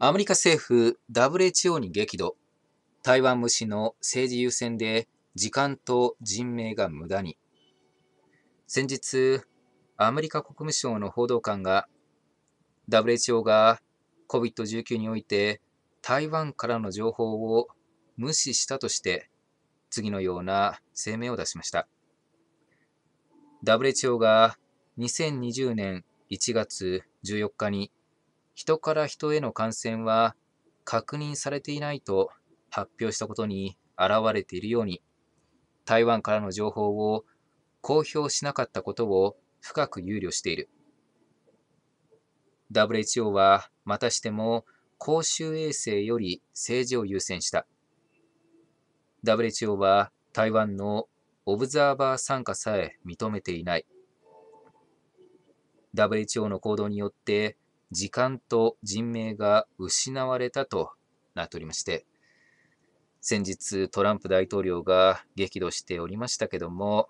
アメリカ政府 WHO に激怒。台湾無視の政治優先で時間と人命が無駄に。先日、アメリカ国務省の報道官が WHO が COVID-19 において台湾からの情報を無視したとして次のような声明を出しました。WHO が2020年1月14日に人から人への感染は確認されていないと発表したことに表れているように、台湾からの情報を公表しなかったことを深く憂慮している。WHO はまたしても公衆衛生より政治を優先した。WHO は台湾のオブザーバー参加さえ認めていない。WHO の行動によって時間と人命が失われたとなっておりまして、先日トランプ大統領が激怒しておりましたけども、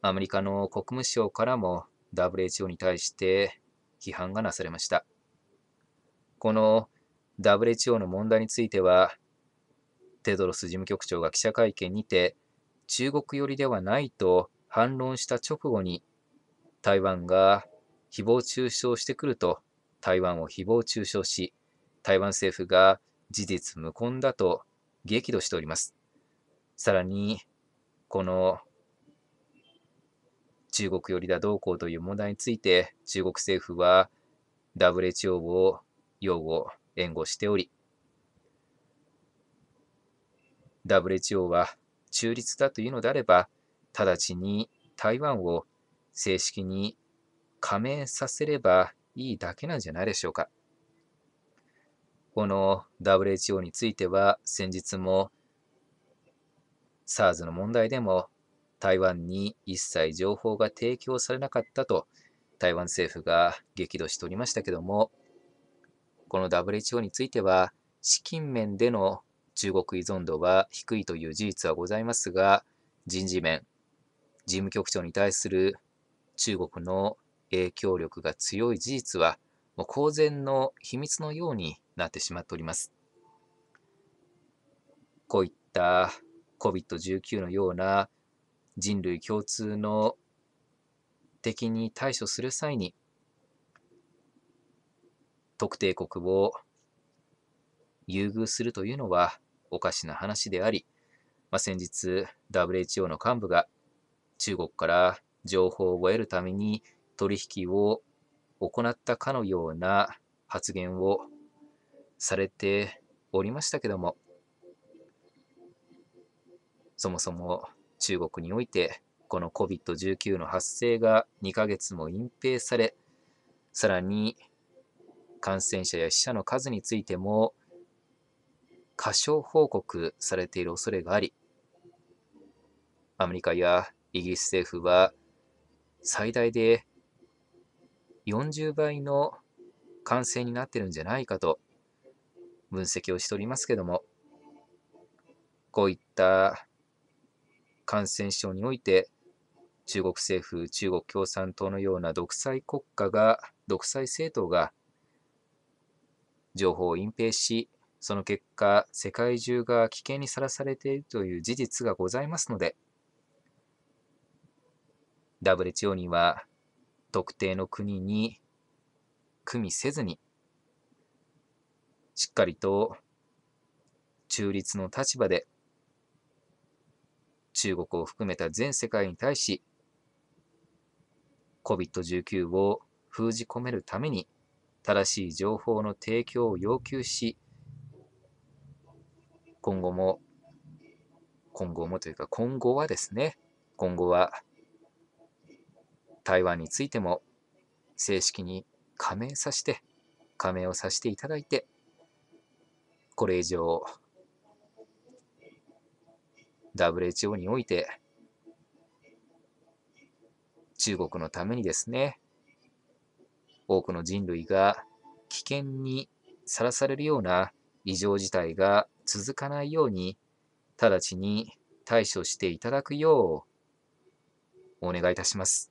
アメリカの国務省からも WHO に対して批判がなされました。この WHO の問題については、テドロス事務局長が記者会見にて、中国寄りではないと反論した直後に、台湾が誹謗中傷してくると台湾を誹謗中傷し、台湾政府が事実無根だと激怒しております。さらに、この中国寄りだ動向という問題について、中国政府は WHO を擁護、援護しており、WHO は中立だというのであれば、直ちに台湾を正式に加盟させればいいだけなんじゃないでしょうか。この WHO については先日も SARS の問題でも台湾に一切情報が提供されなかったと台湾政府が激怒しておりましたけどもこの WHO については資金面での中国依存度は低いという事実はございますが人事面事務局長に対する中国の影響力が強い事実は、もう公然の秘密のようになってしまっております。こういった COVID-19 のような人類共通の敵に対処する際に、特定国を優遇するというのはおかしな話であり、まあ、先日 WHO の幹部が中国から情報を得るために取引を行ったかのような発言をされておりましたけどもそもそも中国においてこの COVID-19 の発生が2ヶ月も隠蔽されさらに感染者や死者の数についても過小報告されている恐れがありアメリカやイギリス政府は最大で40倍の感染になってるんじゃないかと分析をしておりますけども、こういった感染症において、中国政府、中国共産党のような独裁国家が、独裁政党が情報を隠蔽し、その結果、世界中が危険にさらされているという事実がございますので、WHO には特定の国に組みせずに、しっかりと中立の立場で、中国を含めた全世界に対し、COVID-19 を封じ込めるために、正しい情報の提供を要求し、今後も、今後もというか今後はですね、今後は台湾についても正式に加盟させて、加盟をさせていただいて、これ以上、WHO において、中国のためにですね、多くの人類が危険にさらされるような異常事態が続かないように、直ちに対処していただくようお願いいたします。